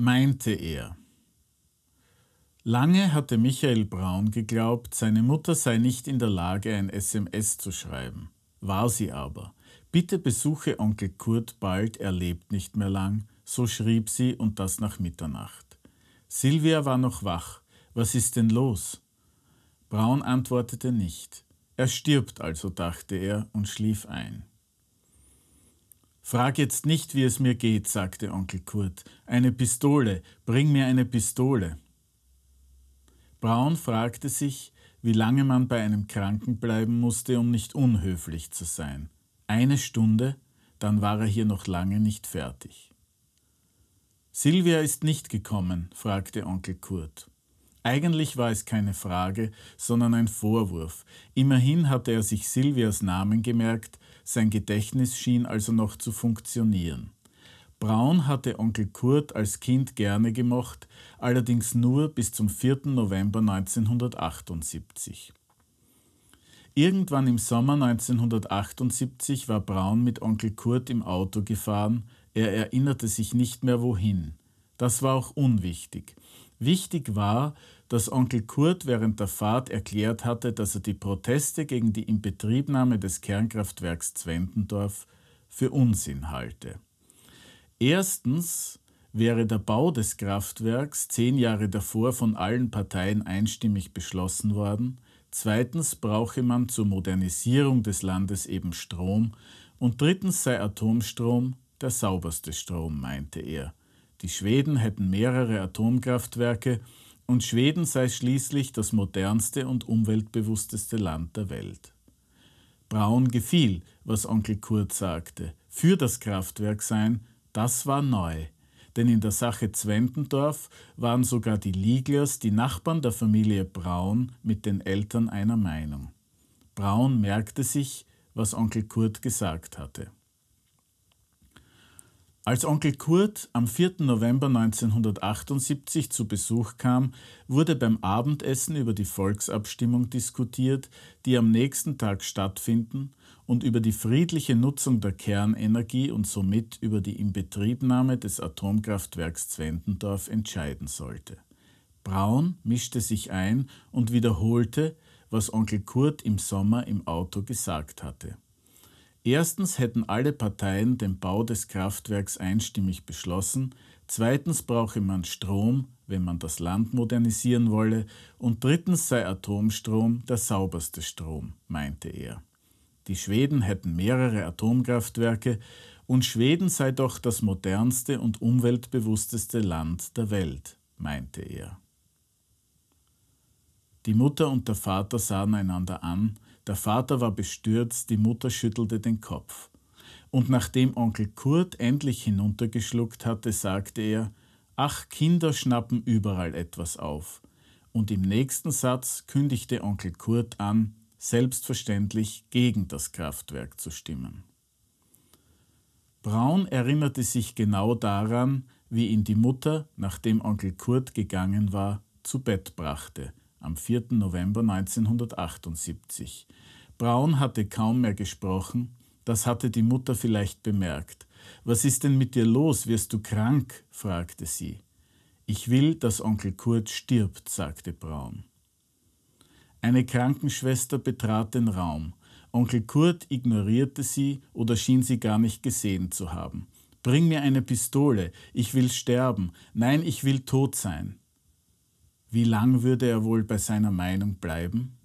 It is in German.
meinte er. Lange hatte Michael Braun geglaubt, seine Mutter sei nicht in der Lage, ein SMS zu schreiben. War sie aber. Bitte besuche Onkel Kurt bald, er lebt nicht mehr lang, so schrieb sie und das nach Mitternacht. Silvia war noch wach. Was ist denn los? Braun antwortete nicht. Er stirbt also, dachte er und schlief ein. Frag jetzt nicht, wie es mir geht, sagte Onkel Kurt. Eine Pistole, bring mir eine Pistole. Braun fragte sich, wie lange man bei einem Kranken bleiben musste, um nicht unhöflich zu sein. Eine Stunde, dann war er hier noch lange nicht fertig. Silvia ist nicht gekommen, fragte Onkel Kurt. Eigentlich war es keine Frage, sondern ein Vorwurf. Immerhin hatte er sich Silvias Namen gemerkt, sein Gedächtnis schien also noch zu funktionieren. Braun hatte Onkel Kurt als Kind gerne gemocht, allerdings nur bis zum 4. November 1978. Irgendwann im Sommer 1978 war Braun mit Onkel Kurt im Auto gefahren, er erinnerte sich nicht mehr wohin. Das war auch unwichtig. Wichtig war, dass Onkel Kurt während der Fahrt erklärt hatte, dass er die Proteste gegen die Inbetriebnahme des Kernkraftwerks Zwentendorf für Unsinn halte. Erstens wäre der Bau des Kraftwerks zehn Jahre davor von allen Parteien einstimmig beschlossen worden, zweitens brauche man zur Modernisierung des Landes eben Strom und drittens sei Atomstrom der sauberste Strom, meinte er. Die Schweden hätten mehrere Atomkraftwerke, und Schweden sei schließlich das modernste und umweltbewussteste Land der Welt. Braun gefiel, was Onkel Kurt sagte. Für das Kraftwerk sein, das war neu. Denn in der Sache Zwendendorf waren sogar die Lieglers, die Nachbarn der Familie Braun, mit den Eltern einer Meinung. Braun merkte sich, was Onkel Kurt gesagt hatte. Als Onkel Kurt am 4. November 1978 zu Besuch kam, wurde beim Abendessen über die Volksabstimmung diskutiert, die am nächsten Tag stattfinden, und über die friedliche Nutzung der Kernenergie und somit über die Inbetriebnahme des Atomkraftwerks Zwendendorf entscheiden sollte. Braun mischte sich ein und wiederholte, was Onkel Kurt im Sommer im Auto gesagt hatte. Erstens hätten alle Parteien den Bau des Kraftwerks einstimmig beschlossen, zweitens brauche man Strom, wenn man das Land modernisieren wolle, und drittens sei Atomstrom der sauberste Strom, meinte er. Die Schweden hätten mehrere Atomkraftwerke, und Schweden sei doch das modernste und umweltbewussteste Land der Welt, meinte er. Die Mutter und der Vater sahen einander an, der Vater war bestürzt, die Mutter schüttelte den Kopf. Und nachdem Onkel Kurt endlich hinuntergeschluckt hatte, sagte er, Ach, Kinder schnappen überall etwas auf. Und im nächsten Satz kündigte Onkel Kurt an, selbstverständlich gegen das Kraftwerk zu stimmen. Braun erinnerte sich genau daran, wie ihn die Mutter, nachdem Onkel Kurt gegangen war, zu Bett brachte am 4. November 1978. Braun hatte kaum mehr gesprochen, das hatte die Mutter vielleicht bemerkt. Was ist denn mit dir los? Wirst du krank? fragte sie. Ich will, dass Onkel Kurt stirbt, sagte Braun. Eine Krankenschwester betrat den Raum. Onkel Kurt ignorierte sie oder schien sie gar nicht gesehen zu haben. Bring mir eine Pistole, ich will sterben, nein, ich will tot sein. Wie lang würde er wohl bei seiner Meinung bleiben?